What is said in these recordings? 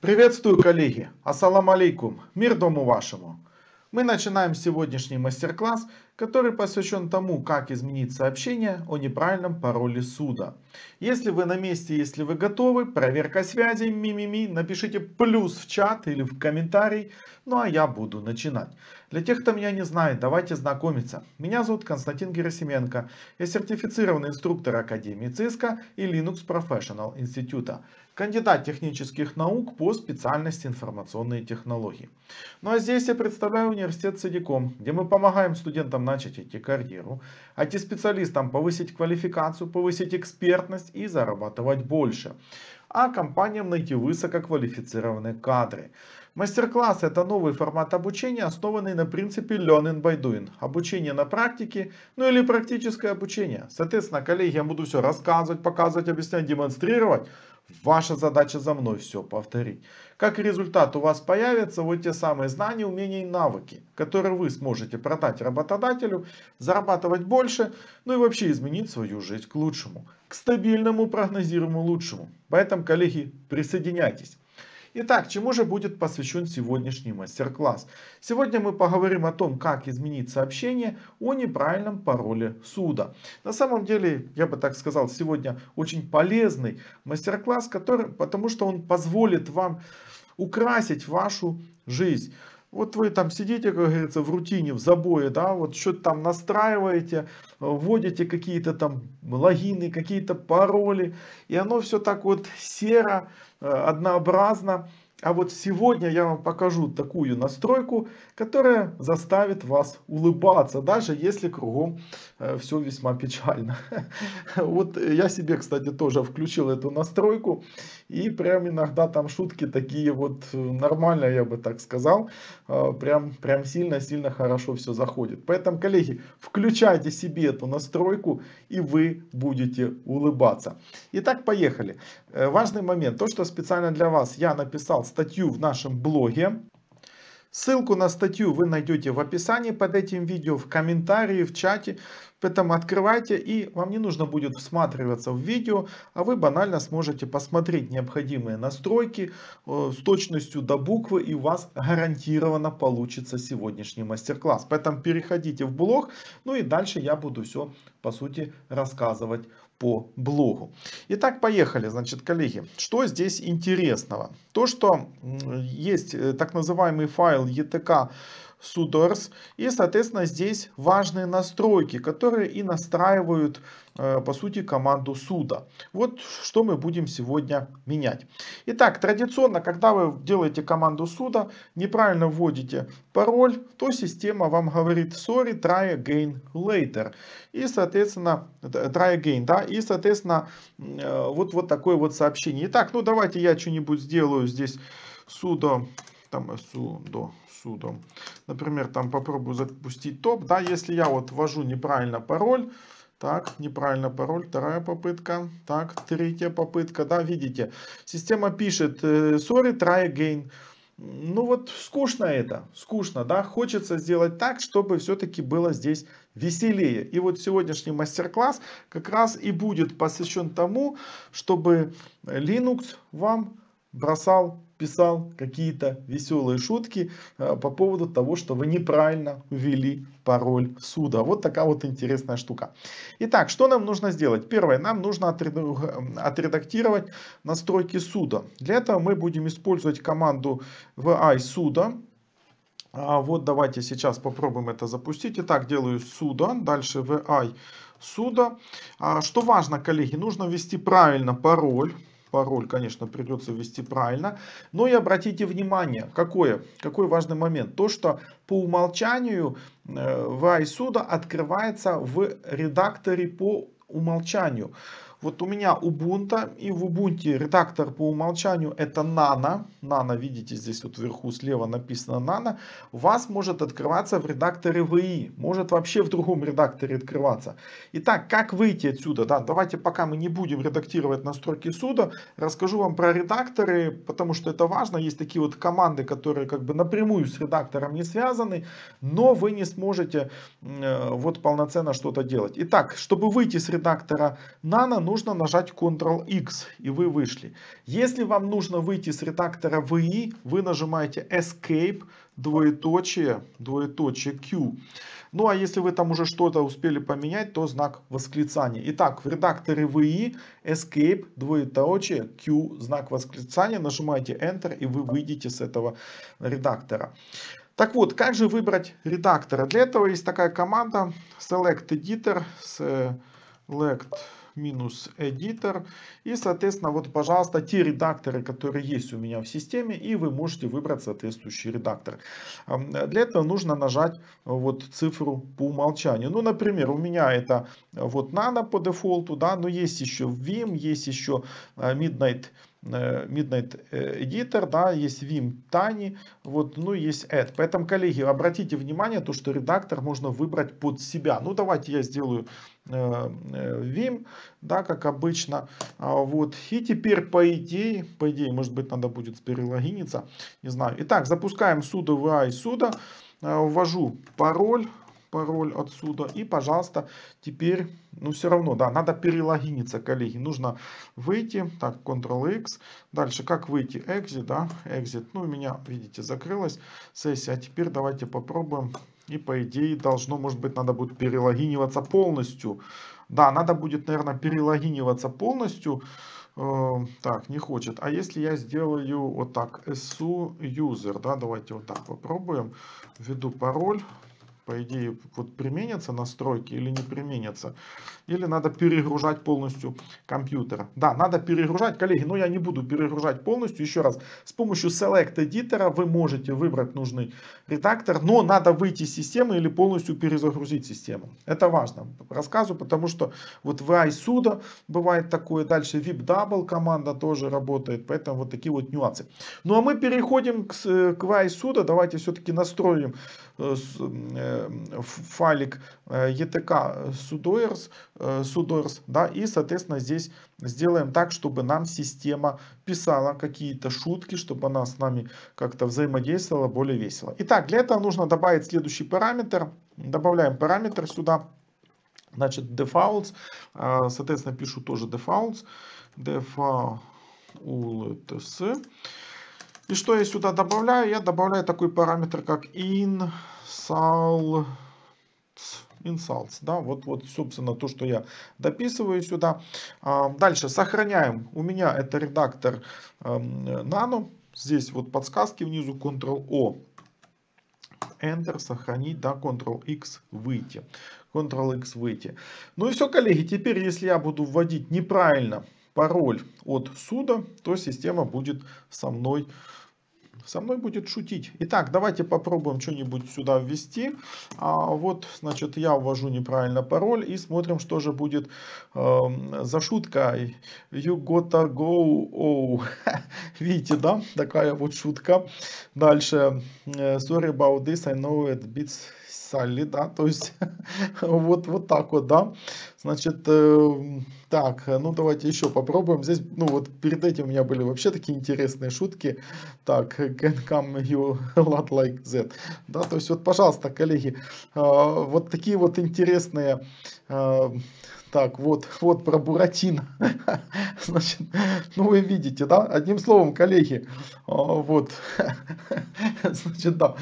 Приветствую, коллеги! Ассалам алейкум! Мир дому вашему! Мы начинаем сегодняшний мастер-класс, который посвящен тому, как изменить сообщение о неправильном пароле суда. Если вы на месте, если вы готовы, проверка связи, мимими, напишите плюс в чат или в комментарий, ну а я буду начинать. Для тех, кто меня не знает, давайте знакомиться. Меня зовут Константин Герасименко, я сертифицированный инструктор Академии ЦИСКО и Linux Professional Института. Кандидат технических наук по специальности информационные технологии. Ну а здесь я представляю университет Садиком, где мы помогаем студентам начать эти карьеру, IT-специалистам а повысить квалификацию, повысить экспертность и зарабатывать больше а компаниям найти высококвалифицированные кадры. Мастер-класс – это новый формат обучения, основанный на принципе Learning by Doing. Обучение на практике, ну или практическое обучение. Соответственно, коллеги, я буду все рассказывать, показывать, объяснять, демонстрировать, Ваша задача за мной все повторить. Как результат у вас появятся вот те самые знания, умения и навыки, которые вы сможете продать работодателю, зарабатывать больше, ну и вообще изменить свою жизнь к лучшему, к стабильному прогнозируемому лучшему. Поэтому, коллеги, присоединяйтесь. Итак, чему же будет посвящен сегодняшний мастер-класс? Сегодня мы поговорим о том, как изменить сообщение о неправильном пароле суда. На самом деле, я бы так сказал, сегодня очень полезный мастер-класс, который, потому что он позволит вам украсить вашу жизнь. Вот вы там сидите, как говорится, в рутине, в забое, да, вот что-то там настраиваете, вводите какие-то там логины, какие-то пароли, и оно все так вот серо, э, однообразно, а вот сегодня я вам покажу такую настройку, которая заставит вас улыбаться, даже если кругом э, все весьма печально. Вот я себе, кстати, тоже включил эту настройку, и прям иногда там шутки такие вот э, нормально, я бы так сказал, э, прям прям сильно-сильно хорошо все заходит. Поэтому, коллеги, включайте себе эту настройку, и вы будете улыбаться. Итак, поехали. Важный момент, то, что специально для вас я написал статью в нашем блоге. Ссылку на статью вы найдете в описании под этим видео, в комментарии, в чате. Поэтому открывайте и вам не нужно будет всматриваться в видео, а вы банально сможете посмотреть необходимые настройки э, с точностью до буквы и у вас гарантированно получится сегодняшний мастер-класс. Поэтому переходите в блог, ну и дальше я буду все по сути рассказывать по блогу. Итак, поехали, значит, коллеги. Что здесь интересного? То, что есть э, так называемый файл ETK Sudors. И, соответственно, здесь важные настройки, которые и настраивают, э, по сути, команду суда. Вот что мы будем сегодня менять. Итак, традиционно, когда вы делаете команду суда, неправильно вводите пароль, то система вам говорит sorry, try again later. И, соответственно, try again, да, и, соответственно, э, вот, вот такое вот сообщение. Итак, ну давайте я что-нибудь сделаю здесь sudo там sudo, э, судом, Например, там попробую запустить топ, да, если я вот ввожу неправильно пароль, так, неправильно пароль, вторая попытка, так, третья попытка, да, видите, система пишет, э, sorry, try again, ну вот скучно это, скучно, да, хочется сделать так, чтобы все-таки было здесь веселее. И вот сегодняшний мастер-класс как раз и будет посвящен тому, чтобы Linux вам бросал, писал какие-то веселые шутки э, по поводу того, что вы неправильно ввели пароль суда. Вот такая вот интересная штука. Итак, что нам нужно сделать? Первое, нам нужно э, отредактировать настройки суда. Для этого мы будем использовать команду vi суда. А, вот давайте сейчас попробуем это запустить. Итак, делаю суда, дальше vi суда. А, что важно, коллеги, нужно ввести правильно пароль. Пароль, конечно, придется ввести правильно. Но и обратите внимание, какое, какой важный момент. То, что по умолчанию э, в iSudo открывается в редакторе по умолчанию. Вот у меня Ubuntu, и в Ubuntu редактор по умолчанию это Nano. Nano, видите, здесь вот вверху слева написано Nano. У вас может открываться в редакторе VI, может вообще в другом редакторе открываться. Итак, как выйти отсюда? Да, давайте пока мы не будем редактировать настройки суда, расскажу вам про редакторы, потому что это важно. Есть такие вот команды, которые как бы напрямую с редактором не связаны, но вы не сможете э, вот полноценно что-то делать. Итак, чтобы выйти с редактора Nano, нужно нажать Ctrl-X, и вы вышли. Если вам нужно выйти с редактора VI, вы нажимаете Escape, двоеточие, двоеточие Q. Ну а если вы там уже что-то успели поменять, то знак восклицания. Итак, в редакторе VI Escape, двоеточие, Q, знак восклицания. Нажимаете Enter и вы выйдете с этого редактора. Так вот, как же выбрать редактора? Для этого есть такая команда Select Editor, Select минус editor. И, соответственно, вот, пожалуйста, те редакторы, которые есть у меня в системе, и вы можете выбрать соответствующий редактор. Для этого нужно нажать вот цифру по умолчанию. Ну, например, у меня это вот Nano по дефолту, да, но есть еще Vim, есть еще э, Midnight Э, Midnight э, Editor, да, есть Vim, Tiny, вот, ну, есть Add. Поэтому, коллеги, обратите внимание, то, что редактор можно выбрать под себя. Ну, давайте я сделаю э, Vim, да, как обычно. А, вот. И теперь, по идее, по идее, может быть, надо будет перелогиниться, не знаю. Итак, запускаем sudo vi sudo, ввожу пароль пароль отсюда. И, пожалуйста, теперь, ну, все равно, да, надо перелогиниться, коллеги. Нужно выйти, так, Ctrl-X. Дальше, как выйти? Exit, да, Exit. Ну, у меня, видите, закрылась сессия. А теперь давайте попробуем. И, по идее, должно, может быть, надо будет перелогиниваться полностью. Да, надо будет, наверное, перелогиниваться полностью. Э, так, не хочет. А если я сделаю вот так, su user, да, давайте вот так попробуем. Введу пароль, по идее, вот применятся настройки или не применятся. Или надо перегружать полностью компьютер. Да, надо перегружать, коллеги, но ну, я не буду перегружать полностью. Еще раз, с помощью Select Editor вы можете выбрать нужный редактор, но надо выйти из системы или полностью перезагрузить систему. Это важно. Рассказываю, потому что вот в iSudo бывает такое, дальше VipDouble команда тоже работает, поэтому вот такие вот нюансы. Ну а мы переходим к, к iSudo, давайте все-таки настроим э, э, файлик ETK sudoers, sudoers да, и, соответственно, здесь сделаем так, чтобы нам система писала какие-то шутки, чтобы она с нами как-то взаимодействовала более весело. Итак, для этого нужно добавить следующий параметр. Добавляем параметр сюда. Значит, defaults, э, соответственно, пишу тоже defaults, defaults, и что я сюда добавляю? Я добавляю такой параметр, как insults. Insults, да, вот, вот, собственно, то, что я дописываю сюда. А, дальше сохраняем. У меня это редактор nano. Эм, Здесь вот подсказки внизу, Ctrl-O. Enter, сохранить, да, Ctrl-X, выйти. Ctrl-X, выйти. Ну и все, коллеги, теперь, если я буду вводить неправильно пароль от суда, то система будет со мной со мной будет шутить. Итак, давайте попробуем что-нибудь сюда ввести. А вот, значит, я ввожу неправильно пароль и смотрим, что же будет э, за шутка. You gotta go. Oh. Видите, да? Такая вот шутка. Дальше. Э, sorry about this, I know it beats Салли, да, то есть вот, вот так вот, да. Значит, э, так, ну давайте еще попробуем. Здесь, ну вот перед этим у меня были вообще такие интересные шутки. Так, can come you a lot like that. Да, то есть вот, пожалуйста, коллеги, э, вот такие вот интересные э, так, вот, вот про Буратино. Значит, ну вы видите, да? Одним словом, коллеги, а, вот, значит, да.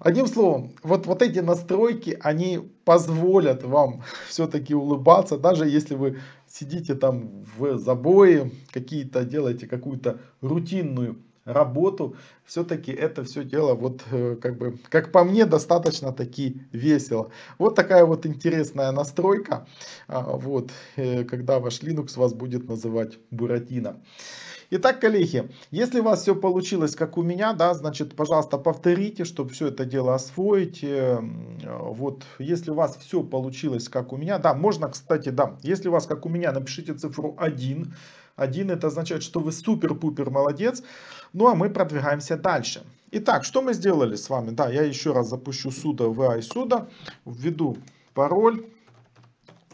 Одним словом, вот, вот эти настройки, они позволят вам все-таки улыбаться, даже если вы сидите там в забое, какие-то делаете какую-то рутинную работу. Все-таки это все дело, вот э, как бы, как по мне, достаточно таки весело. Вот такая вот интересная настройка. А, вот, э, когда ваш Linux вас будет называть Буратино. Итак, коллеги, если у вас все получилось, как у меня, да, значит, пожалуйста, повторите, чтобы все это дело освоить. Э, вот, если у вас все получилось, как у меня, да, можно, кстати, да, если у вас, как у меня, напишите цифру 1, один это означает, что вы супер-пупер молодец. Ну а мы продвигаемся дальше. Итак, что мы сделали с вами? Да, я еще раз запущу суда в ай суда введу пароль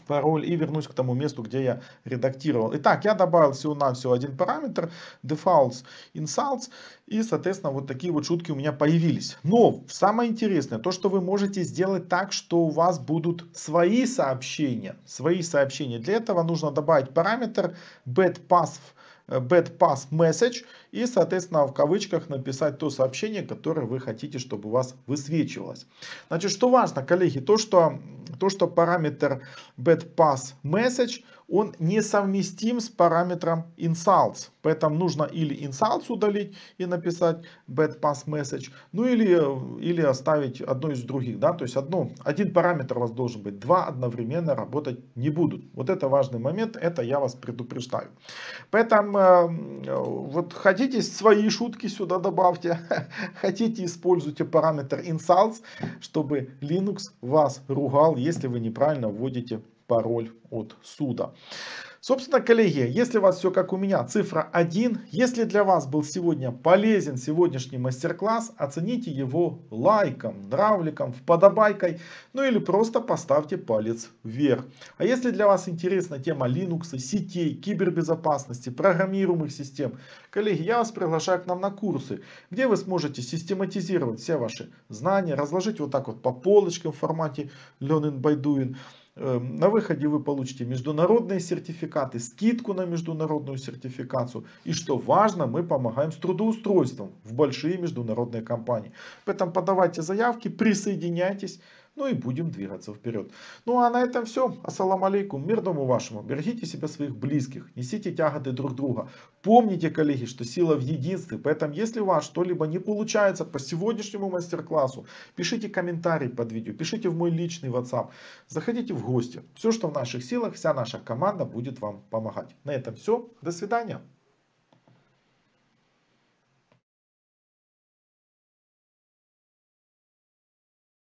пароль и вернусь к тому месту, где я редактировал. Итак, я добавил всего-навсего один параметр, defaults, insults, и, соответственно, вот такие вот шутки у меня появились. Но самое интересное, то, что вы можете сделать так, что у вас будут свои сообщения, свои сообщения. Для этого нужно добавить параметр bad path bad pass message и, соответственно, в кавычках написать то сообщение, которое вы хотите, чтобы у вас высвечивалось. Значит, что важно, коллеги, то, что, то, что параметр bad pass message, он несовместим с параметром insults. Поэтому нужно или insults удалить и написать bad pass message, ну или, или оставить одно из других. Да? То есть одно, один параметр у вас должен быть, два одновременно работать не будут. Вот это важный момент, это я вас предупреждаю. Поэтому э, вот хотите свои шутки сюда добавьте, хотите используйте параметр insults, чтобы Linux вас ругал, если вы неправильно вводите пароль от суда. Собственно, коллеги, если у вас все как у меня, цифра 1. Если для вас был сегодня полезен сегодняшний мастер-класс, оцените его лайком, нравликом, подобайкой, ну или просто поставьте палец вверх. А если для вас интересна тема Linux, сетей, кибербезопасности, программируемых систем, коллеги, я вас приглашаю к нам на курсы, где вы сможете систематизировать все ваши знания, разложить вот так вот по полочкам в формате Learning by Doing, Эм, на выходе вы получите международные сертификаты, скидку на международную сертификацию. И что важно, мы помогаем с трудоустройством в большие международные компании. Поэтому подавайте заявки, присоединяйтесь. Ну и будем двигаться вперед. Ну а на этом все. Ассаламу алейкум. мир дому вашему. Берегите себя своих близких. Несите тяготы друг друга. Помните, коллеги, что сила в единстве. Поэтому, если у вас что-либо не получается по сегодняшнему мастер-классу, пишите комментарий под видео, пишите в мой личный WhatsApp. Заходите в гости. Все, что в наших силах, вся наша команда будет вам помогать. На этом все. До свидания.